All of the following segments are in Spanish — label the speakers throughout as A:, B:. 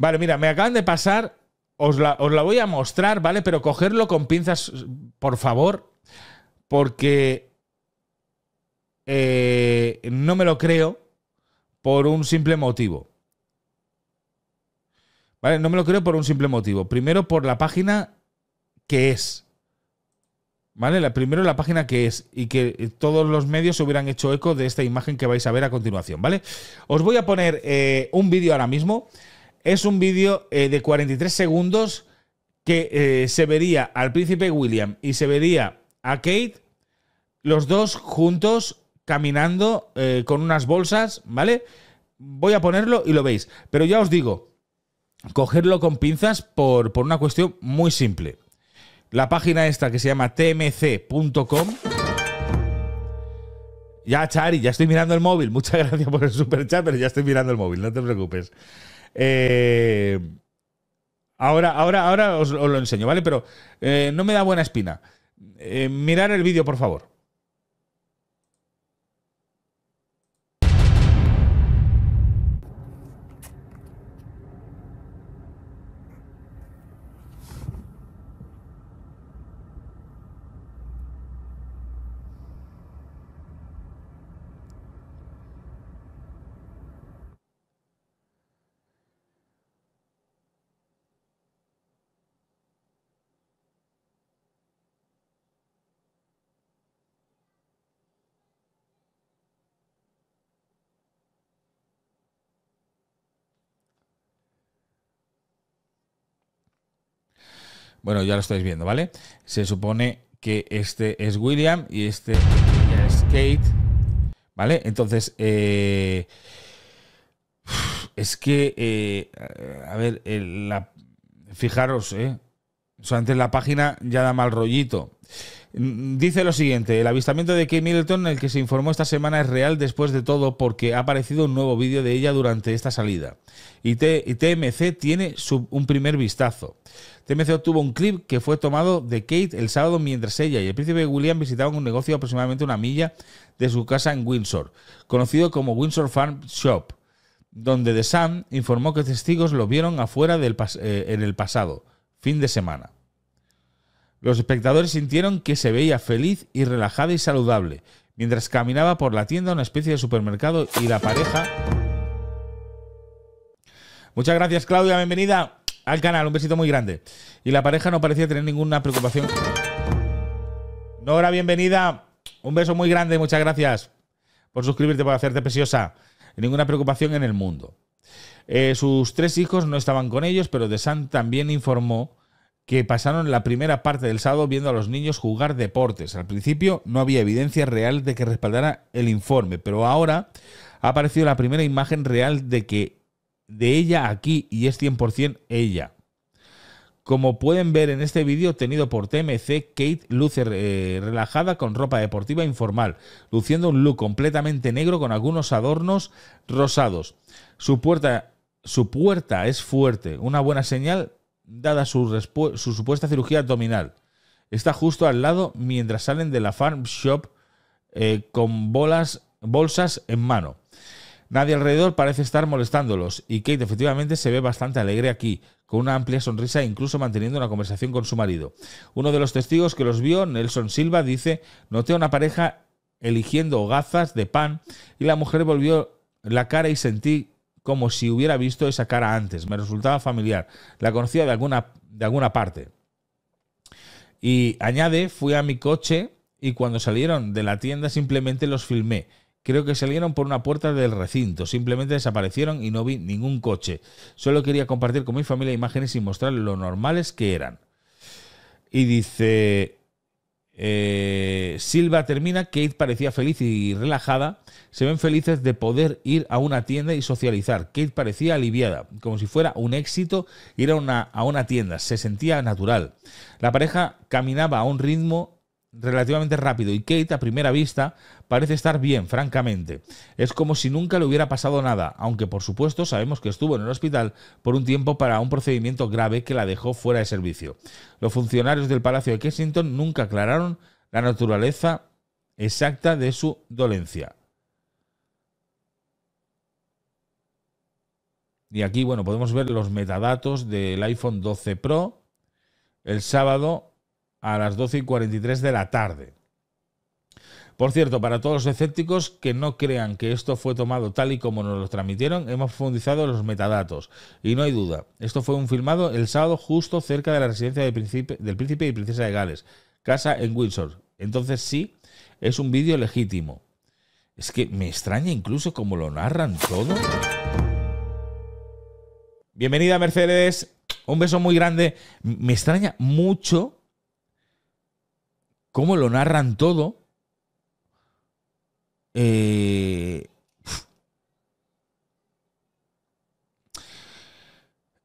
A: Vale, mira, me acaban de pasar, os la, voy a mostrar, ¿vale? Pero cogerlo con pinzas, por favor, porque eh, no me lo creo por un simple motivo. ¿Vale? No me lo creo por un simple motivo. Primero, por la página que es. ¿Vale? La, primero la página que es y que eh, todos los medios se hubieran hecho eco de esta imagen que vais a ver a continuación, ¿vale? Os voy a poner eh, un vídeo ahora mismo es un vídeo eh, de 43 segundos que eh, se vería al príncipe William y se vería a Kate, los dos juntos caminando eh, con unas bolsas, ¿vale? Voy a ponerlo y lo veis. Pero ya os digo, cogerlo con pinzas por, por una cuestión muy simple. La página esta que se llama tmc.com. Ya, Chari, ya estoy mirando el móvil. Muchas gracias por el super chat, pero ya estoy mirando el móvil, no te preocupes. Eh, ahora, ahora, ahora os, lo enseño, ¿vale? Pero eh, no me da buena espina. Eh, mirar el vídeo, por favor. Bueno, ya lo estáis viendo, ¿vale? Se supone que este es William y este es Kate, ¿vale? Entonces, eh, es que, eh, a ver, la, fijaros, ¿eh? O antes la página ya da mal rollito. Mm, dice lo siguiente, el avistamiento de Kate Middleton, el que se informó esta semana, es real después de todo porque ha aparecido un nuevo vídeo de ella durante esta salida. Y, TMC tiene un primer vistazo. TMC obtuvo un clip que fue tomado de Kate el sábado mientras ella y el príncipe William visitaban un negocio aproximadamente una milla de su casa en Windsor, conocido como Windsor Farm Shop, donde The Sam informó que testigos lo vieron afuera del eh, en el pasado fin de semana. Los espectadores sintieron que se veía feliz y relajada y saludable, mientras caminaba por la tienda una especie de supermercado y la pareja... Muchas gracias Claudia, bienvenida al canal, un besito muy grande. Y la pareja no parecía tener ninguna preocupación. Nora, bienvenida, un beso muy grande, muchas gracias por suscribirte, por hacerte preciosa. Ninguna preocupación en el mundo. Eh, sus tres hijos no estaban con ellos, pero De Sant también informó que pasaron la primera parte del sábado viendo a los niños jugar deportes. Al principio no había evidencia real de que respaldara el informe, pero ahora ha aparecido la primera imagen real de que de ella aquí y es 100% ella. Como pueden ver en este vídeo tenido por TMC, Kate luce eh, relajada con ropa deportiva informal, luciendo un look completamente negro con algunos adornos rosados. Su puerta, su puerta es fuerte, una buena señal dada su, supuesta cirugía abdominal. Está justo al lado mientras salen de la farm shop eh, con bolas, bolsas en mano. Nadie alrededor parece estar molestándolos y Kate efectivamente se ve bastante alegre aquí, con una amplia sonrisa e incluso manteniendo una conversación con su marido. Uno de los testigos que los vio, Nelson Silva, dice, noté a una pareja eligiendo hogazas de pan y la mujer volvió la cara y sentí como si hubiera visto esa cara antes. Me resultaba familiar. La conocía de alguna, de alguna parte. Y añade, fui a mi coche y cuando salieron de la tienda simplemente los filmé. Creo que salieron por una puerta del recinto, simplemente desaparecieron y no vi ningún coche. Solo quería compartir con mi familia imágenes y mostrar lo normales que eran. Y dice, eh, Silva termina, Kate parecía feliz y relajada. Se ven felices de poder ir a una tienda y socializar. Kate parecía aliviada, como si fuera un éxito ir a una, a una tienda. Se sentía natural. La pareja caminaba a un ritmo relativamente rápido y Kate a primera vista parece estar bien, francamente. Es como si nunca le hubiera pasado nada, aunque por supuesto sabemos que estuvo en el hospital por un tiempo para un procedimiento grave que la dejó fuera de servicio. Los funcionarios del Palacio de Kensington nunca aclararon la naturaleza exacta de su dolencia. Y aquí, bueno, podemos ver los metadatos del iPhone 12 Pro el sábado a las 12 y 43 de la tarde. Por cierto, para todos los escépticos que no crean que esto fue tomado tal y como nos lo transmitieron, hemos profundizado los metadatos. Y no hay duda, esto fue un filmado el sábado justo cerca de la residencia del príncipe, del príncipe y princesa de Gales, casa en Windsor. Entonces sí, es un vídeo legítimo. Es que me extraña incluso cómo lo narran todo. Bienvenida Mercedes, un beso muy grande. Me extraña mucho cómo lo narran todo. Eh,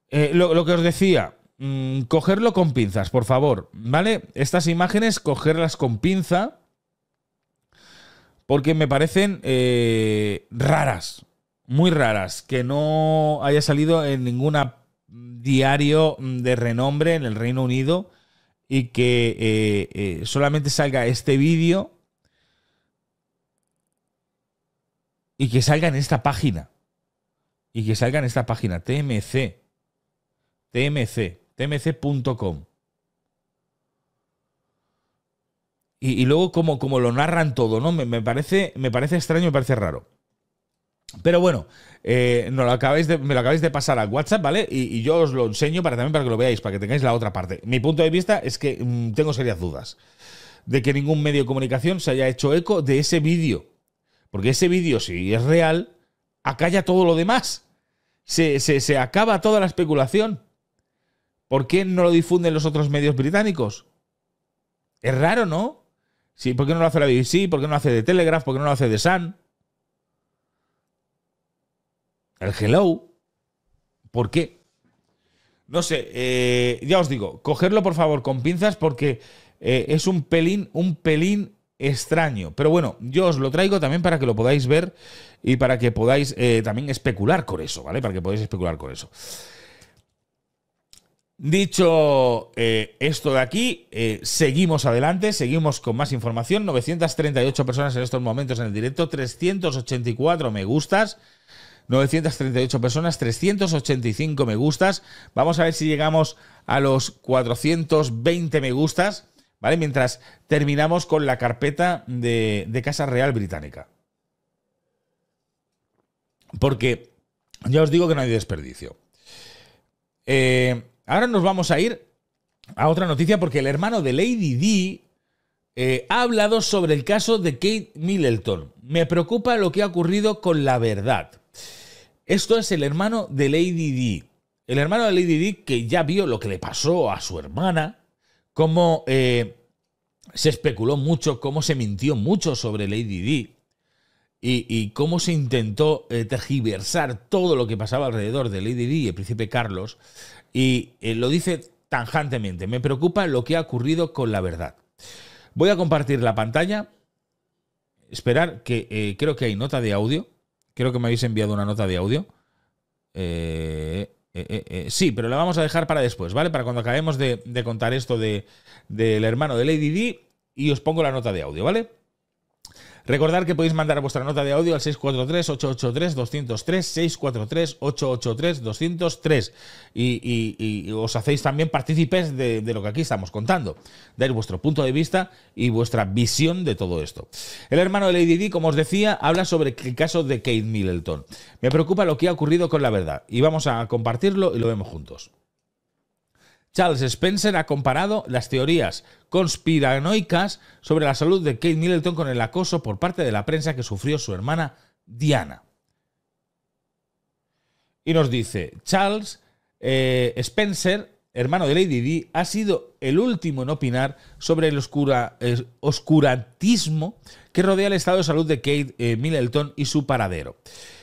A: eh, lo, que os decía, mm, cogerlo con pinzas, por favor, ¿vale? Estas imágenes, cogerlas con pinza, porque me parecen eh, raras, muy raras, que no haya salido en ningún diario de renombre en el Reino Unido y que eh, eh, solamente salga este vídeo y que salga en esta página. Y que salga en esta página, TMC. TMC, tmc.com. Y, y, luego como, como lo narran todo, ¿no? Me, me, parece, me parece extraño, me parece raro. Pero bueno, eh, no lo acabáis de, me lo acabáis de pasar al WhatsApp, ¿vale? Y, yo os lo enseño para también para que lo veáis, para que tengáis la otra parte. Mi punto de vista es que mm, tengo serias dudas de que ningún medio de comunicación se haya hecho eco de ese vídeo. Porque ese vídeo, si es real, acalla todo lo demás. Se, acaba toda la especulación. ¿Por qué no lo difunden los otros medios británicos? Es raro, ¿no? Sí, ¿Por qué no lo hace la BBC? ¿Por qué no lo hace de Telegraph? ¿Por qué no lo hace de Sun? El hello. ¿Por qué? No sé, eh, ya os digo, cogerlo por favor con pinzas porque eh, es un pelín, un pelín extraño. Pero bueno, yo os lo traigo también para que lo podáis ver y para que podáis eh, también especular con eso, ¿vale? Para que podáis especular con eso. Dicho esto de aquí, seguimos adelante, seguimos con más información. 938 personas en estos momentos en el directo, 384 me gustas. 938 personas, 385 me gustas. Vamos a ver si llegamos a los 420 me gustas, ¿vale? Mientras terminamos con la carpeta de, Casa Real Británica. Porque ya os digo que no hay desperdicio. Eh, ahora nos vamos a ir a otra noticia porque el hermano de Lady D eh, ha hablado sobre el caso de Kate Middleton. Me preocupa lo que ha ocurrido con la verdad. Esto es el hermano de Lady D. El hermano de Lady D que ya vio lo que le pasó a su hermana, cómo eh, se especuló mucho, cómo se mintió mucho sobre Lady Di y, cómo se intentó eh, tergiversar todo lo que pasaba alrededor de Lady Di y el príncipe Carlos. Y eh, lo dice tanjantemente, me preocupa lo que ha ocurrido con la verdad. Voy a compartir la pantalla, esperar que creo que hay nota de audio. Creo que me habéis enviado una nota de audio. Eh, eh, eh, sí, pero la vamos a dejar para después, ¿vale? Para cuando acabemos de, contar esto del de, hermano de Lady D y os pongo la nota de audio, ¿vale? Recordad que podéis mandar vuestra nota de audio al 643-883-203, 643-883-203 y, os hacéis también partícipes de, lo que aquí estamos contando. Dais vuestro punto de vista y vuestra visión de todo esto. El hermano de Lady Di, como os decía, habla sobre el caso de Kate Middleton. Me preocupa lo que ha ocurrido con la verdad y vamos a compartirlo y lo vemos juntos. Charles Spencer ha comparado las teorías conspiranoicas sobre la salud de Kate Middleton con el acoso por parte de la prensa que sufrió su hermana Diana. Y nos dice, Charles eh, Spencer, hermano de Lady Di, ha sido el último en opinar sobre el oscurantismo que rodea el estado de salud de Kate eh, Middleton y su paradero.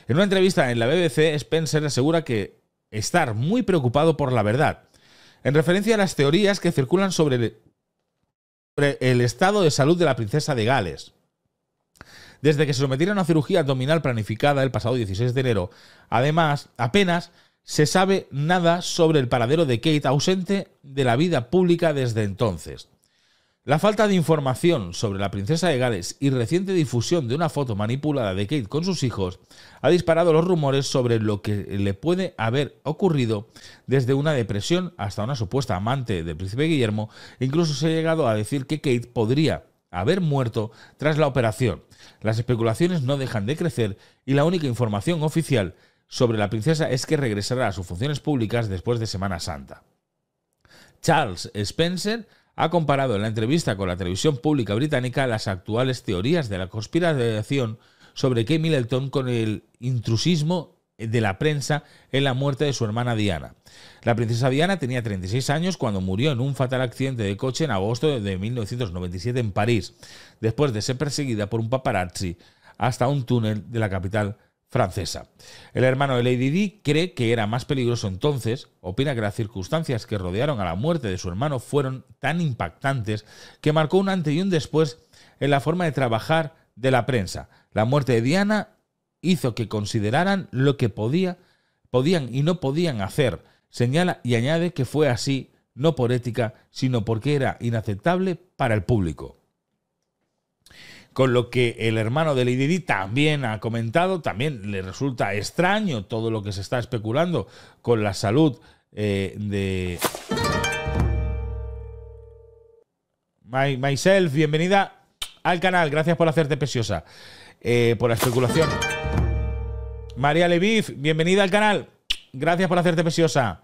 A: En una entrevista en la BBC, Spencer asegura que estar muy preocupado por la verdad en referencia a las teorías que circulan sobre el, estado de salud de la princesa de Gales. Desde que se sometiera a una cirugía abdominal planificada el pasado 16 de enero. Además, apenas se sabe nada sobre el paradero de Kate ausente de la vida pública desde entonces. La falta de información sobre la princesa de Gales y reciente difusión de una foto manipulada de Kate con sus hijos ha disparado los rumores sobre lo que le puede haber ocurrido desde una depresión hasta una supuesta amante del príncipe Guillermo. Incluso se ha llegado a decir que Kate podría haber muerto tras la operación. Las especulaciones no dejan de crecer y la única información oficial sobre la princesa es que regresará a sus funciones públicas después de Semana Santa. Charles Spencer ha comparado en la entrevista con la televisión pública británica las actuales teorías de la conspiración sobre Kate Middleton con el intrusismo de la prensa en la muerte de su hermana Diana. La princesa Diana tenía 36 años cuando murió en un fatal accidente de coche en agosto de 1997 en París, después de ser perseguida por un paparazzi hasta un túnel de la capital francesa. El hermano de Lady Di cree que era más peligroso entonces, opina que las circunstancias que rodearon a la muerte de su hermano fueron tan impactantes que marcó un antes y un después en la forma de trabajar de la prensa. La muerte de Diana hizo que consideraran lo que podía, podían y no podían hacer. Señala y añade que fue así no por ética, sino porque era inaceptable para el público con lo que el hermano de Lady Di también ha comentado, también le resulta extraño todo lo que se está especulando con la salud eh, de... myself, bienvenida al canal, gracias por hacerte preciosa, eh, por la especulación. María Levif, bienvenida al canal, gracias por hacerte preciosa.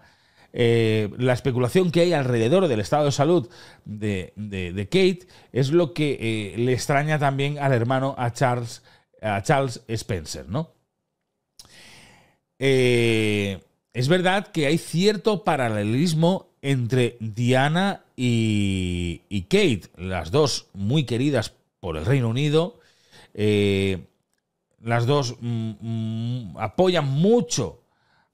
A: Eh, la especulación que hay alrededor del estado de salud de, Kate es lo que eh, le extraña también al hermano a Charles, a Charles Spencer, ¿no? Eh, es verdad que hay cierto paralelismo entre Diana y, Kate, las dos muy queridas por el Reino Unido. las dos mm, mm, apoyan mucho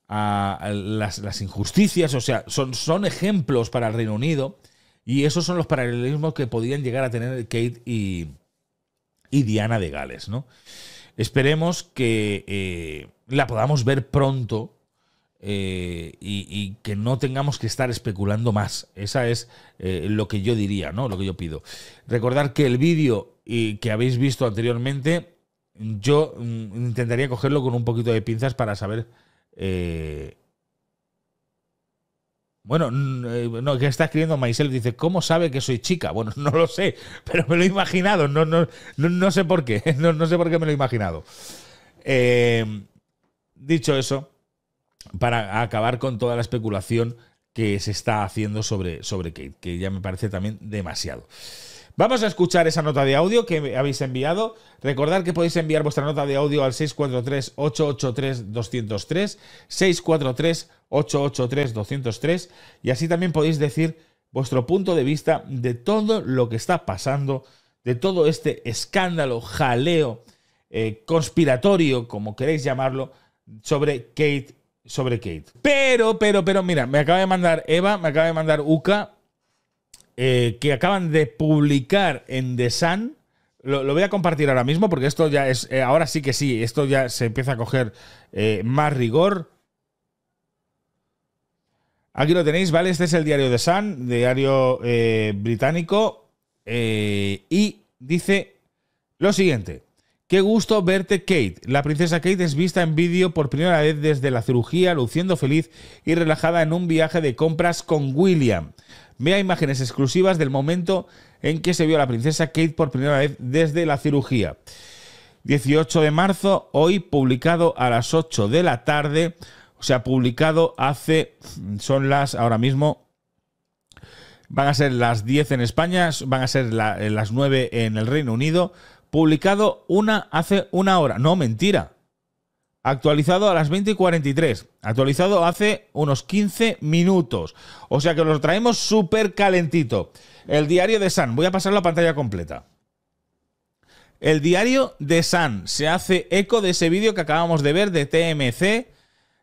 A: a las, injusticias, o sea, son, son ejemplos para el Reino Unido y esos son los paralelismos que podrían llegar a tener Kate y, Diana de Gales, ¿no? Esperemos que eh, la podamos ver pronto eh, y, que no tengamos que estar especulando más. Esa es eh, lo que yo diría, ¿no? Lo que yo pido. Recordar que el vídeo que habéis visto anteriormente, yo mm, intentaría cogerlo con un poquito de pinzas para saber eh, bueno, eh, no, que está escribiendo Maisel, dice, ¿cómo sabe que soy chica? Bueno, no lo sé, pero me lo he imaginado, no, no, no, sé por qué, no, sé por qué me lo he imaginado. Eh, dicho eso, para acabar con toda la especulación que se está haciendo sobre, sobre Kate, que ya me parece también demasiado. Vamos a escuchar esa nota de audio que habéis enviado. Recordad que podéis enviar vuestra nota de audio al 643-883-203, 643-883-203 y así también podéis decir vuestro punto de vista de todo lo que está pasando, de todo este escándalo, jaleo, eh, conspiratorio, como queréis llamarlo, sobre Kate sobre Kate. Pero, pero, pero, mira, me acaba de mandar Eva, me acaba de mandar Uka eh, que acaban de publicar en The Sun. Lo, voy a compartir ahora mismo porque esto ya es. Eh, ahora sí que sí, esto ya se empieza a coger eh, más rigor. Aquí lo tenéis, ¿vale? Este es el diario The Sun, diario británico. y dice lo siguiente. Qué gusto verte, Kate. La princesa Kate es vista en vídeo por primera vez desde la cirugía, luciendo feliz y relajada en un viaje de compras con William vea imágenes exclusivas del momento en que se vio a la princesa Kate por primera vez desde la cirugía. 18 de marzo, hoy publicado a las 8 de la tarde, o sea, publicado hace, son las, ahora mismo, van a ser las 10 en España, van a ser eh, las 9 en el Reino Unido, publicado una hace una hora, no, mentira, actualizado a las 20 y 43, actualizado hace unos 15 minutos. O sea que lo traemos súper calentito. El diario de San, voy a pasar la pantalla completa. El diario de San se hace eco de ese vídeo que acabamos de ver de TMC,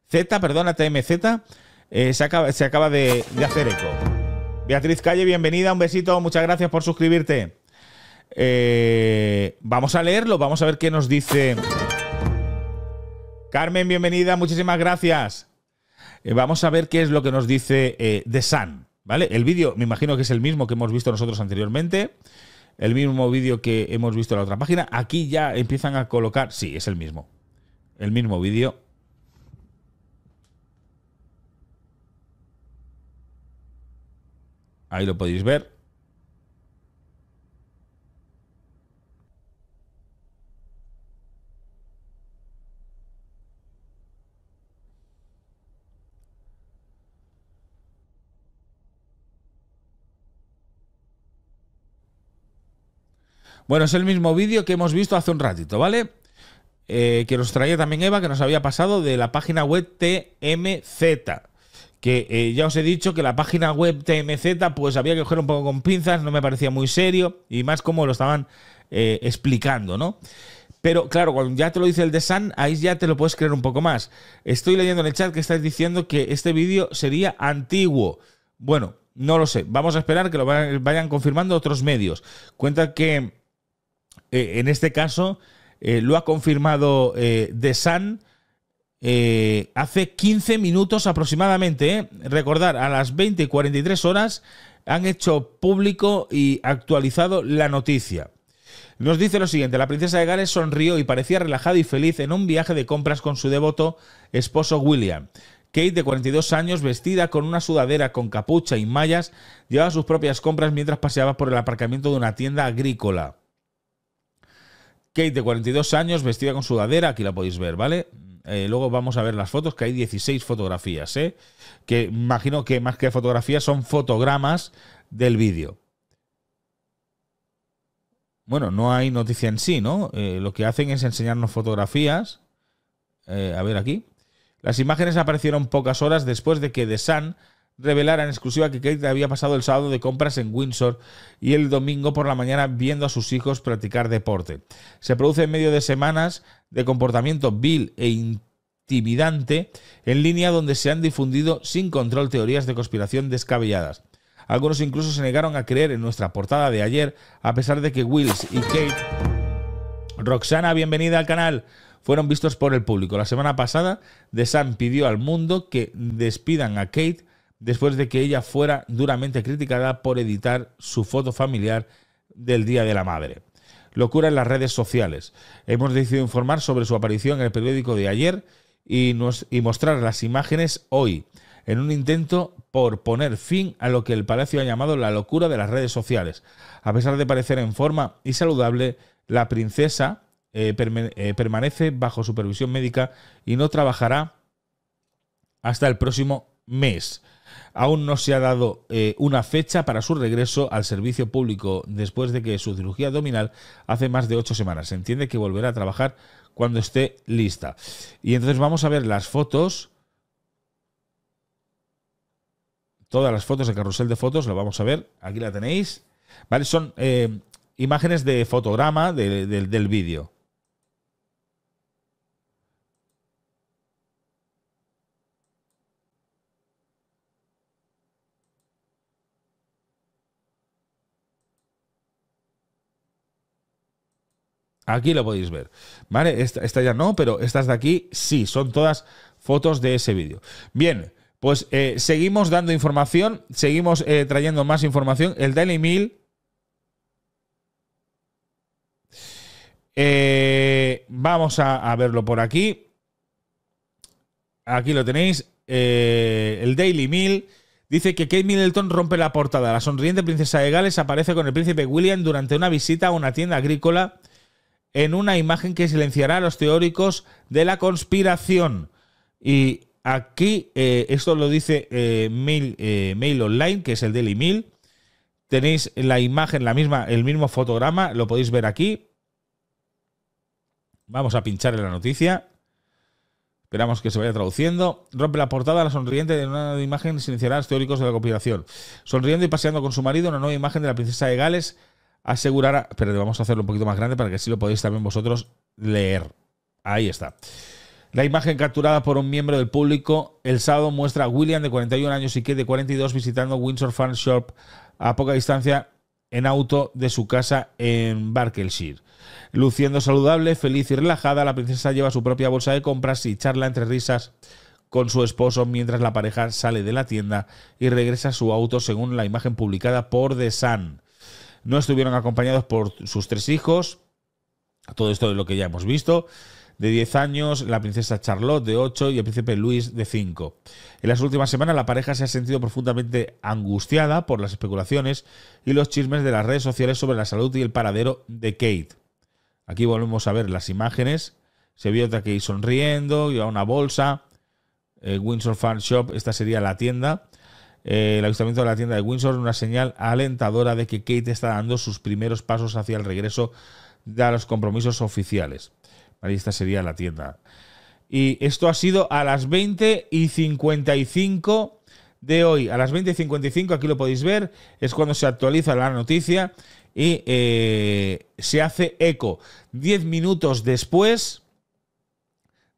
A: Z, perdona, TMZ, eh, se acaba, se acaba de, hacer eco. Beatriz Calle, bienvenida, un besito, muchas gracias por suscribirte. Eh, vamos a leerlo, vamos a ver qué nos dice Carmen, bienvenida, muchísimas gracias. Eh, vamos a ver qué es lo que nos dice eh, The Sun. ¿Vale? El vídeo, me imagino que es el mismo que hemos visto nosotros anteriormente. El mismo vídeo que hemos visto en la otra página. Aquí ya empiezan a colocar. Sí, es el mismo. El mismo vídeo. Ahí lo podéis ver. Bueno, es el mismo vídeo que hemos visto hace un ratito, ¿vale? Eh, que nos traía también Eva, que nos había pasado de la página web TMZ. Que eh, ya os he dicho que la página web TMZ, pues había que coger un poco con pinzas, no me parecía muy serio, y más como lo estaban eh, explicando, ¿no? Pero claro, cuando ya te lo dice el de San, ahí ya te lo puedes creer un poco más. Estoy leyendo en el chat que estáis diciendo que este vídeo sería antiguo. Bueno, no lo sé. Vamos a esperar que lo vayan confirmando otros medios. Cuenta que eh, en este caso, eh, lo ha confirmado The eh, Sun hace 15 minutos aproximadamente. Recordar, a las 20 y 43 horas han hecho público y actualizado la noticia. Nos dice lo siguiente, la princesa de Gales sonrió y parecía relajada y feliz en un viaje de compras con su devoto esposo William. Kate, de 42 años, vestida con una sudadera con capucha y mallas, llevaba sus propias compras mientras paseaba por el aparcamiento de una tienda agrícola. Kate, de 42 años, vestida con sudadera, aquí la podéis ver, ¿vale? Eh, luego vamos a ver las fotos, que hay 16 fotografías, ¿eh? Que imagino que más que fotografías son fotogramas del vídeo. Bueno, no hay noticia en sí, ¿no? Eh, lo que hacen es enseñarnos fotografías. Eh, a ver aquí. Las imágenes aparecieron pocas horas después de que The Sun revelara en exclusiva que Kate había pasado el sábado de compras en Windsor y el domingo por la mañana viendo a sus hijos practicar deporte. Se produce en medio de semanas de comportamiento vil e intimidante en línea donde se han difundido sin control teorías de conspiración descabelladas. Algunos incluso se negaron a creer en nuestra portada de ayer, a pesar de que Wills y Kate... Roxana, bienvenida al canal fueron vistos por el público. La semana pasada, The Sun pidió al mundo que despidan a Kate después de que ella fuera duramente criticada por editar su foto familiar del Día de la Madre. Locura en las redes sociales. Hemos decidido informar sobre su aparición en el periódico de ayer y, mostrar las imágenes hoy, en un intento por poner fin a lo que el Palacio ha llamado la locura de las redes sociales. A pesar de parecer en forma y saludable, la princesa eh, eh, permanece bajo supervisión médica y no trabajará hasta el próximo mes. Aún no se ha dado eh, una fecha para su regreso al servicio público después de que su cirugía abdominal hace más de ocho semanas. Se entiende que volverá a trabajar cuando esté lista. Y entonces vamos a ver las fotos. Todas las fotos, el carrusel de fotos, lo vamos a ver. Aquí la tenéis. Vale, son eh, imágenes de fotograma del vídeo. Aquí lo podéis ver. ¿Vale? Esta, ya no, pero estas de aquí sí, son todas fotos de ese vídeo. Bien, pues eh, seguimos dando información, seguimos eh, trayendo más información. El Daily Mail eh, vamos a, verlo por aquí. Aquí lo tenéis. el Daily Mail dice que Kate Middleton rompe la portada. La sonriente princesa de Gales aparece con el príncipe William durante una visita a una tienda agrícola en una imagen que silenciará a los teóricos de la conspiración. Y aquí, eh, esto lo dice eh, eh, Mail, Online, que es el Daily Mail. Tenéis la imagen, la misma, el mismo fotograma, lo podéis ver aquí. Vamos a pinchar en la noticia. Esperamos que se vaya traduciendo. Rompe la portada la sonriente de una nueva imagen silenciará a los teóricos de la conspiración. Sonriendo y paseando con su marido, una nueva imagen de la princesa de Gales asegurar, pero vamos a hacerlo un poquito más grande para que así lo podéis también vosotros leer. Ahí está. La imagen capturada por un miembro del público el sábado muestra a William de 41 años y Kate de 42 visitando Windsor Farm Shop a poca distancia en auto de su casa en Barkelshire. Luciendo saludable, feliz y relajada, la princesa lleva su propia bolsa de compras y charla entre risas con su esposo mientras la pareja sale de la tienda y regresa a su auto según la imagen publicada por The Sun. No estuvieron acompañados por sus tres hijos. Todo esto es lo que ya hemos visto de 10 años, la princesa Charlotte de 8 y el príncipe Luis de 5. En las últimas semanas la pareja se ha sentido profundamente angustiada por las especulaciones y los chismes de las redes sociales sobre la salud y el paradero de Kate. Aquí volvemos a ver las imágenes. Se vio a Kate sonriendo, a una bolsa. Windsor Farm Shop, esta sería la tienda. Eh, el avistamiento de la tienda de Windsor, una señal alentadora de que Kate está dando sus primeros pasos hacia el regreso de los compromisos oficiales. Ahí esta sería la tienda. Y esto ha sido a las 20 y 55 de hoy. A las 20 y 55, aquí lo podéis ver, es cuando se actualiza la noticia y eh, se hace eco. diez minutos después,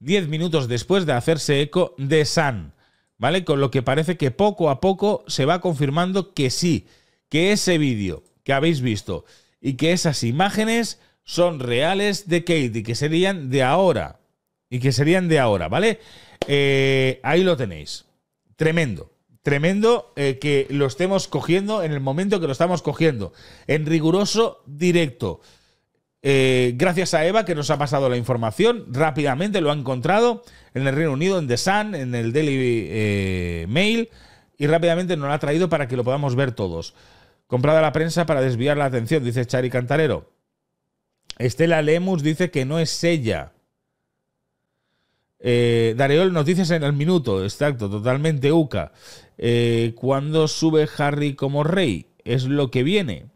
A: 10 minutos después de hacerse eco de San. ¿vale? Con lo que parece que poco a poco se va confirmando que sí, que ese vídeo que habéis visto y que esas imágenes son reales de Kate que serían de ahora. Y que serían de ahora, ¿vale? Eh, ahí lo tenéis. Tremendo. Tremendo eh, que lo estemos cogiendo en el momento que lo estamos cogiendo. En riguroso directo. Eh, gracias a Eva que nos ha pasado la información rápidamente, lo ha encontrado en el Reino Unido, en The Sun, en el Daily eh, Mail y rápidamente nos la ha traído para que lo podamos ver todos. Comprada la prensa para desviar la atención, dice Chari Cantarero. Estela Lemus dice que no es ella. Eh, noticias en el minuto, exacto, totalmente UCA. Eh, cuando sube Harry como rey? Es lo que viene.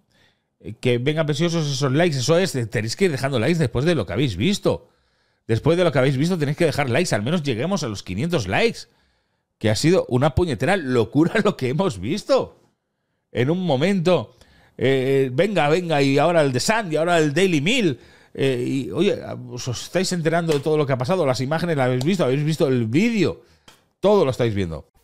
A: Eh, que vengan preciosos esos likes. Eso es, tenéis que ir dejando likes después de lo que habéis visto. Después de lo que habéis visto, tenéis que dejar likes. Al menos lleguemos a los 500 likes. Que ha sido una puñetera locura lo que hemos visto. En un momento, eh, venga, venga, y ahora el de y ahora el Daily Mail. Eh, y oye, os estáis enterando de todo lo que ha pasado. Las imágenes las habéis visto, habéis visto el vídeo. Todo lo estáis viendo.